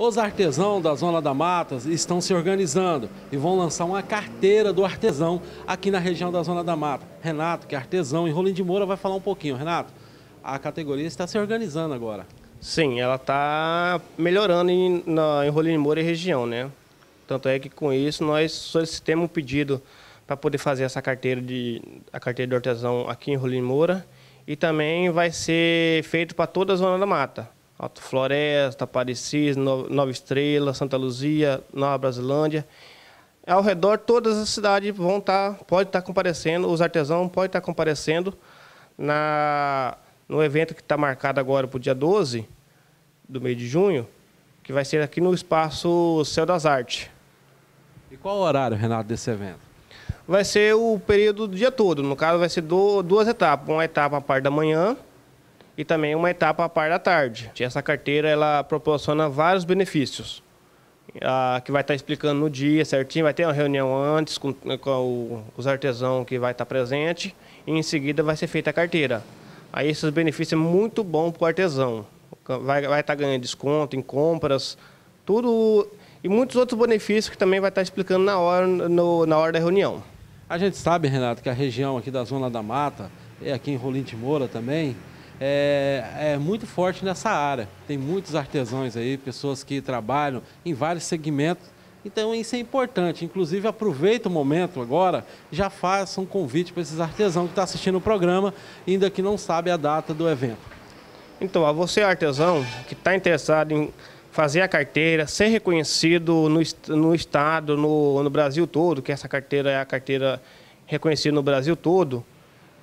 Os artesãos da Zona da Mata estão se organizando e vão lançar uma carteira do artesão aqui na região da Zona da Mata. Renato, que é artesão, em Rolim de Moura, vai falar um pouquinho. Renato, a categoria está se organizando agora. Sim, ela está melhorando em, na, em Rolim de Moura e região, né? Tanto é que com isso nós solicitamos um pedido para poder fazer essa carteira de a carteira do artesão aqui em Rolim de Moura e também vai ser feito para toda a Zona da Mata. Alto Floresta, Aparecida, Nova Estrela, Santa Luzia, Nova Brasilândia. Ao redor, todas as cidades vão estar, tá, pode estar tá comparecendo, os artesãos podem estar tá comparecendo na, no evento que está marcado agora para o dia 12 do mês de junho, que vai ser aqui no espaço Céu das Artes. E qual o horário, Renato, desse evento? Vai ser o período do dia todo. No caso, vai ser do, duas etapas. Uma etapa a parte da manhã e também uma etapa a par da tarde. Essa carteira ela proporciona vários benefícios. que vai estar explicando no dia certinho, vai ter uma reunião antes com, com os artesãos que vai estar presente e em seguida vai ser feita a carteira. Aí esses benefícios é muito bom para o artesão. Vai, vai estar ganhando desconto em compras, tudo e muitos outros benefícios que também vai estar explicando na hora, no, na hora da reunião. A gente sabe, Renato, que a região aqui da Zona da Mata, é aqui em Rolim de Moura também, é, é muito forte nessa área. Tem muitos artesãos aí, pessoas que trabalham em vários segmentos então isso é importante. Inclusive, aproveita o momento agora, já faça um convite para esses artesãos que estão tá assistindo o programa, ainda que não sabe a data do evento. Então, a você artesão que está interessado em fazer a carteira, ser reconhecido no, no estado, no, no Brasil todo, que essa carteira é a carteira reconhecida no Brasil todo,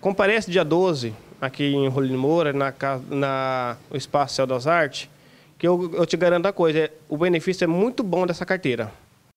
comparece dia 12 aqui em Rolino Moura, na, na, no Espaço Céu das Artes, que eu, eu te garanto a coisa, é, o benefício é muito bom dessa carteira.